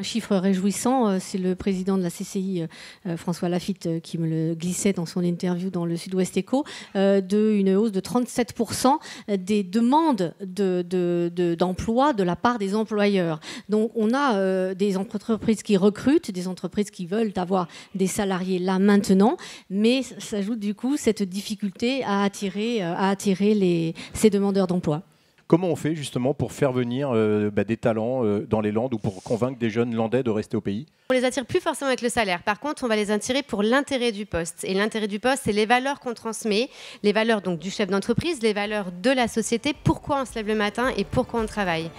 Un chiffre réjouissant, euh, c'est le président de la CCI, euh, euh, François Lafitte, qui me le glissait dans son interview dans le Sud-Ouest de d'une hausse de 37% des demandes d'emploi de, de, la part des employeurs. Donc on a des entreprises qui recrutent, des entreprises qui veulent avoir des salariés là maintenant, mais s'ajoute du coup cette difficulté à attirer, à attirer les, ces demandeurs d'emploi. Comment on fait justement pour faire venir euh, bah, des talents euh, dans les Landes ou pour convaincre des jeunes Landais de rester au pays On les attire plus forcément avec le salaire. Par contre, on va les attirer pour l'intérêt du poste. Et l'intérêt du poste, c'est les valeurs qu'on transmet, les valeurs donc du chef d'entreprise, les valeurs de la société, pourquoi on se lève le matin et pourquoi on travaille.